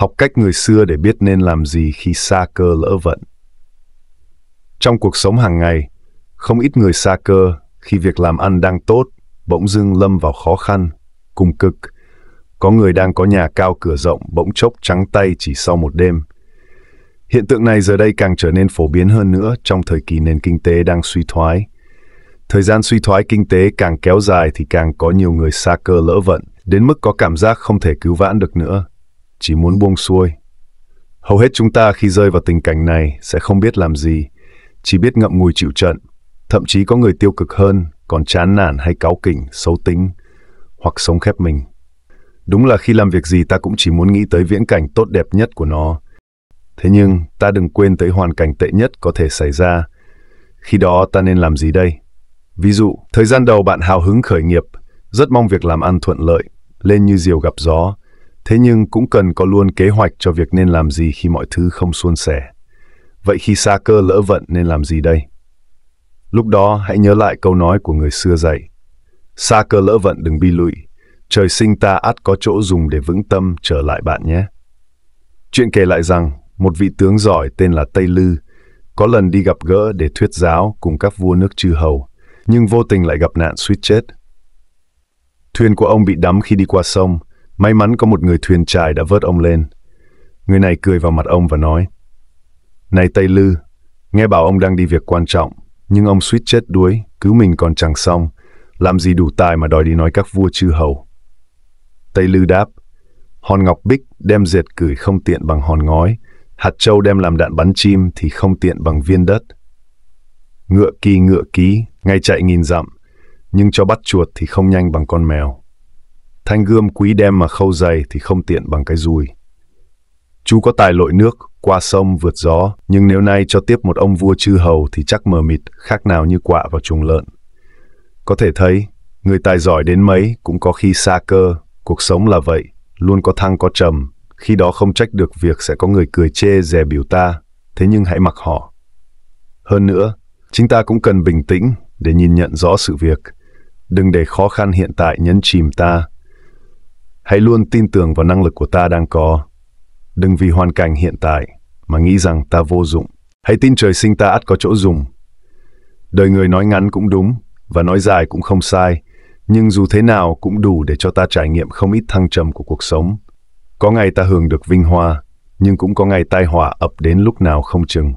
học cách người xưa để biết nên làm gì khi xa cơ lỡ vận. Trong cuộc sống hàng ngày, không ít người xa cơ khi việc làm ăn đang tốt, bỗng dưng lâm vào khó khăn, cùng cực. Có người đang có nhà cao cửa rộng bỗng chốc trắng tay chỉ sau một đêm. Hiện tượng này giờ đây càng trở nên phổ biến hơn nữa trong thời kỳ nền kinh tế đang suy thoái. Thời gian suy thoái kinh tế càng kéo dài thì càng có nhiều người xa cơ lỡ vận, đến mức có cảm giác không thể cứu vãn được nữa chỉ muốn buông xuôi. Hầu hết chúng ta khi rơi vào tình cảnh này sẽ không biết làm gì, chỉ biết ngậm ngùi chịu trận. Thậm chí có người tiêu cực hơn, còn chán nản hay cáu kỉnh, xấu tính, hoặc sống khép mình. Đúng là khi làm việc gì ta cũng chỉ muốn nghĩ tới viễn cảnh tốt đẹp nhất của nó. Thế nhưng, ta đừng quên tới hoàn cảnh tệ nhất có thể xảy ra. Khi đó ta nên làm gì đây? Ví dụ, thời gian đầu bạn hào hứng khởi nghiệp, rất mong việc làm ăn thuận lợi, lên như diều gặp gió, Thế nhưng cũng cần có luôn kế hoạch cho việc nên làm gì khi mọi thứ không suôn sẻ. Vậy khi xa cơ lỡ vận nên làm gì đây? Lúc đó hãy nhớ lại câu nói của người xưa dạy. Xa cơ lỡ vận đừng bi lụy, trời sinh ta ắt có chỗ dùng để vững tâm trở lại bạn nhé. Chuyện kể lại rằng, một vị tướng giỏi tên là Tây Lư, có lần đi gặp gỡ để thuyết giáo cùng các vua nước chư hầu, nhưng vô tình lại gặp nạn suýt chết. Thuyền của ông bị đắm khi đi qua sông, May mắn có một người thuyền trài đã vớt ông lên. Người này cười vào mặt ông và nói, Này Tây Lư, nghe bảo ông đang đi việc quan trọng, nhưng ông suýt chết đuối, cứu mình còn chẳng xong, làm gì đủ tài mà đòi đi nói các vua chư hầu. Tây Lư đáp, hòn ngọc bích đem dệt cửi không tiện bằng hòn ngói, hạt châu đem làm đạn bắn chim thì không tiện bằng viên đất. Ngựa kỳ ngựa ký, ngay chạy nghìn dặm, nhưng cho bắt chuột thì không nhanh bằng con mèo. Thanh gươm quý đem mà khâu dày thì không tiện bằng cái dùi. Chú có tài lội nước, qua sông vượt gió, nhưng nếu nay cho tiếp một ông vua chư hầu thì chắc mờ mịt, khác nào như quạ vào chuồng lợn. Có thể thấy, người tài giỏi đến mấy cũng có khi xa cơ, cuộc sống là vậy, luôn có thăng có trầm, khi đó không trách được việc sẽ có người cười chê dè biểu ta, thế nhưng hãy mặc họ. Hơn nữa, chính ta cũng cần bình tĩnh để nhìn nhận rõ sự việc, đừng để khó khăn hiện tại nhấn chìm ta Hãy luôn tin tưởng vào năng lực của ta đang có. Đừng vì hoàn cảnh hiện tại mà nghĩ rằng ta vô dụng. Hãy tin trời sinh ta ắt có chỗ dùng. Đời người nói ngắn cũng đúng và nói dài cũng không sai, nhưng dù thế nào cũng đủ để cho ta trải nghiệm không ít thăng trầm của cuộc sống. Có ngày ta hưởng được vinh hoa, nhưng cũng có ngày tai họa ập đến lúc nào không chừng.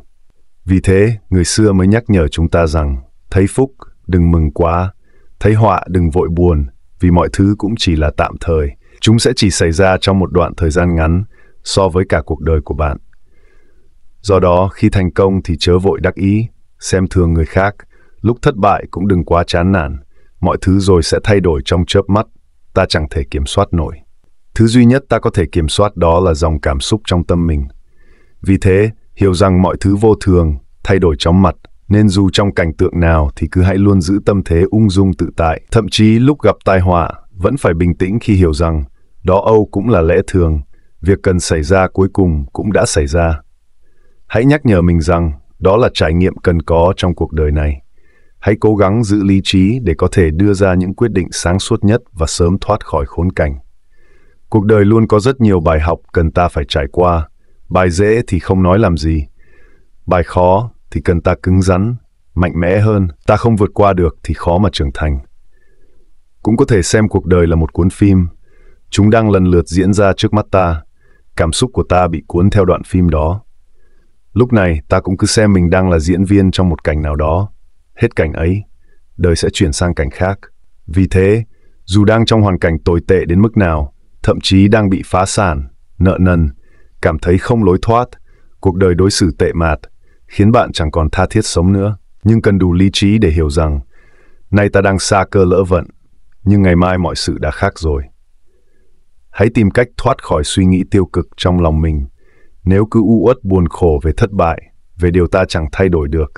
Vì thế, người xưa mới nhắc nhở chúng ta rằng, thấy phúc, đừng mừng quá, thấy họa đừng vội buồn, vì mọi thứ cũng chỉ là tạm thời. Chúng sẽ chỉ xảy ra trong một đoạn thời gian ngắn so với cả cuộc đời của bạn. Do đó, khi thành công thì chớ vội đắc ý, xem thường người khác, lúc thất bại cũng đừng quá chán nản, mọi thứ rồi sẽ thay đổi trong chớp mắt, ta chẳng thể kiểm soát nổi. Thứ duy nhất ta có thể kiểm soát đó là dòng cảm xúc trong tâm mình. Vì thế, hiểu rằng mọi thứ vô thường, thay đổi chóng mặt, nên dù trong cảnh tượng nào thì cứ hãy luôn giữ tâm thế ung dung tự tại, thậm chí lúc gặp tai họa, vẫn phải bình tĩnh khi hiểu rằng đó Âu cũng là lẽ thường, việc cần xảy ra cuối cùng cũng đã xảy ra. Hãy nhắc nhở mình rằng đó là trải nghiệm cần có trong cuộc đời này. Hãy cố gắng giữ lý trí để có thể đưa ra những quyết định sáng suốt nhất và sớm thoát khỏi khốn cảnh. Cuộc đời luôn có rất nhiều bài học cần ta phải trải qua. Bài dễ thì không nói làm gì. Bài khó thì cần ta cứng rắn, mạnh mẽ hơn. Ta không vượt qua được thì khó mà trưởng thành. Cũng có thể xem cuộc đời là một cuốn phim Chúng đang lần lượt diễn ra trước mắt ta. Cảm xúc của ta bị cuốn theo đoạn phim đó. Lúc này, ta cũng cứ xem mình đang là diễn viên trong một cảnh nào đó. Hết cảnh ấy, đời sẽ chuyển sang cảnh khác. Vì thế, dù đang trong hoàn cảnh tồi tệ đến mức nào, thậm chí đang bị phá sản, nợ nần, cảm thấy không lối thoát, cuộc đời đối xử tệ mạt, khiến bạn chẳng còn tha thiết sống nữa. Nhưng cần đủ lý trí để hiểu rằng, nay ta đang xa cơ lỡ vận, nhưng ngày mai mọi sự đã khác rồi. Hãy tìm cách thoát khỏi suy nghĩ tiêu cực trong lòng mình. Nếu cứ u uất buồn khổ về thất bại, về điều ta chẳng thay đổi được,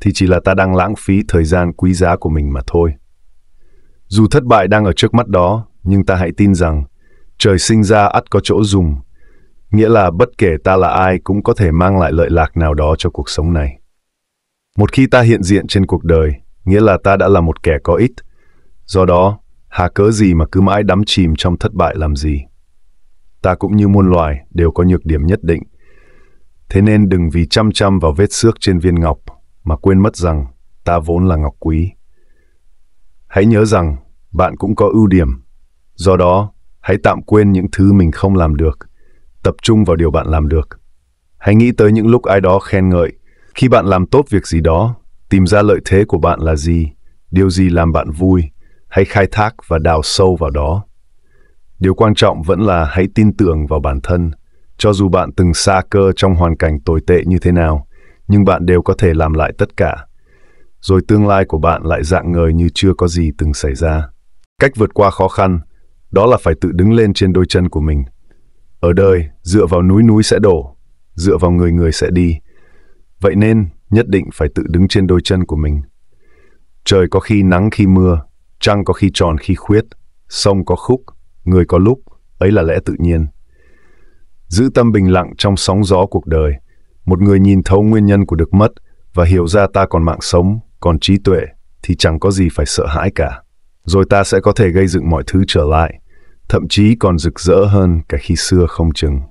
thì chỉ là ta đang lãng phí thời gian quý giá của mình mà thôi. Dù thất bại đang ở trước mắt đó, nhưng ta hãy tin rằng trời sinh ra ắt có chỗ dùng, nghĩa là bất kể ta là ai cũng có thể mang lại lợi lạc nào đó cho cuộc sống này. Một khi ta hiện diện trên cuộc đời, nghĩa là ta đã là một kẻ có ích. Do đó, Hà cớ gì mà cứ mãi đắm chìm trong thất bại làm gì? Ta cũng như muôn loài đều có nhược điểm nhất định. Thế nên đừng vì chăm chăm vào vết xước trên viên ngọc mà quên mất rằng ta vốn là ngọc quý. Hãy nhớ rằng bạn cũng có ưu điểm. Do đó, hãy tạm quên những thứ mình không làm được, tập trung vào điều bạn làm được. Hãy nghĩ tới những lúc ai đó khen ngợi, khi bạn làm tốt việc gì đó, tìm ra lợi thế của bạn là gì, điều gì làm bạn vui, hãy khai thác và đào sâu vào đó. Điều quan trọng vẫn là hãy tin tưởng vào bản thân, cho dù bạn từng xa cơ trong hoàn cảnh tồi tệ như thế nào, nhưng bạn đều có thể làm lại tất cả. Rồi tương lai của bạn lại dạng ngời như chưa có gì từng xảy ra. Cách vượt qua khó khăn, đó là phải tự đứng lên trên đôi chân của mình. Ở đời, dựa vào núi núi sẽ đổ, dựa vào người người sẽ đi. Vậy nên, nhất định phải tự đứng trên đôi chân của mình. Trời có khi nắng khi mưa, Trăng có khi tròn khi khuyết, sông có khúc, người có lúc, ấy là lẽ tự nhiên. Giữ tâm bình lặng trong sóng gió cuộc đời, một người nhìn thấu nguyên nhân của được mất và hiểu ra ta còn mạng sống, còn trí tuệ, thì chẳng có gì phải sợ hãi cả. Rồi ta sẽ có thể gây dựng mọi thứ trở lại, thậm chí còn rực rỡ hơn cả khi xưa không chừng.